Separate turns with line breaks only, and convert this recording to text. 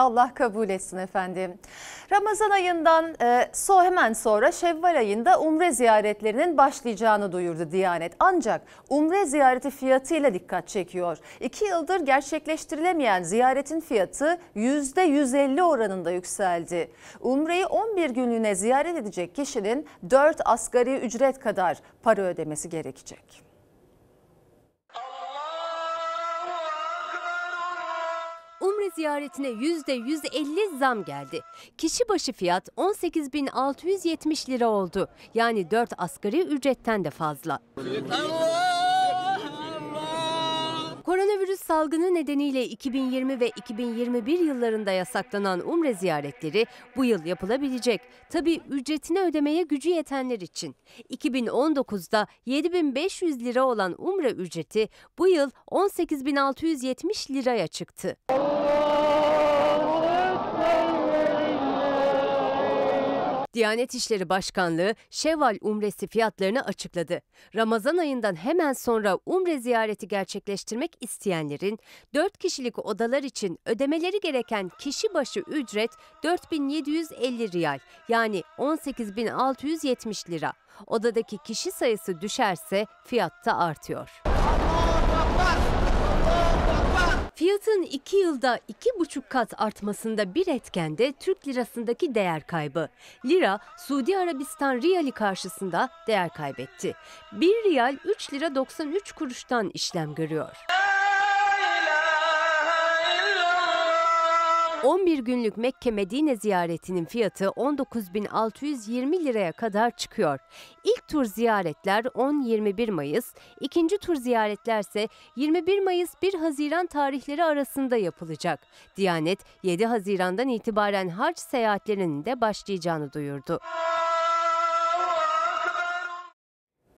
Allah kabul etsin efendim. Ramazan ayından e, so hemen sonra Şevval ayında umre ziyaretlerinin başlayacağını duyurdu Diyanet. Ancak umre ziyareti fiyatıyla dikkat çekiyor. İki yıldır gerçekleştirilemeyen ziyaretin fiyatı %150 oranında yükseldi. Umreyi 11 günlüğüne ziyaret edecek kişinin 4 asgari ücret kadar para ödemesi gerekecek. aile ziyaretine
%150 zam geldi. Kişi başı fiyat 18.670 lira oldu. Yani 4 asgari ücretten de fazla. Koronavirüs salgını nedeniyle 2020 ve 2021 yıllarında yasaklanan umre ziyaretleri bu yıl yapılabilecek. Tabi ücretini ödemeye gücü yetenler için. 2019'da 7500 lira olan umre ücreti bu yıl 18670 liraya çıktı. Diyanet İşleri Başkanlığı Şevval Umresi fiyatlarını açıkladı. Ramazan ayından hemen sonra Umre ziyareti gerçekleştirmek isteyenlerin 4 kişilik odalar için ödemeleri gereken kişi başı ücret 4750 riyal yani 18670 lira. Odadaki kişi sayısı düşerse fiyat da artıyor. Allah Allah! Fiyatın 2 yılda 2,5 kat artmasında bir etken de Türk lirasındaki değer kaybı. Lira Suudi Arabistan riyali karşısında değer kaybetti. 1 riyal 3 lira 93 kuruştan işlem görüyor. 11 günlük Mekke Medine ziyaretinin fiyatı 19.620 liraya kadar çıkıyor. İlk tur ziyaretler 10-21 Mayıs, ikinci tur ziyaretler ise 21 Mayıs 1 Haziran tarihleri arasında yapılacak. Diyanet 7 Haziran'dan itibaren hac seyahatlerinin de başlayacağını duyurdu.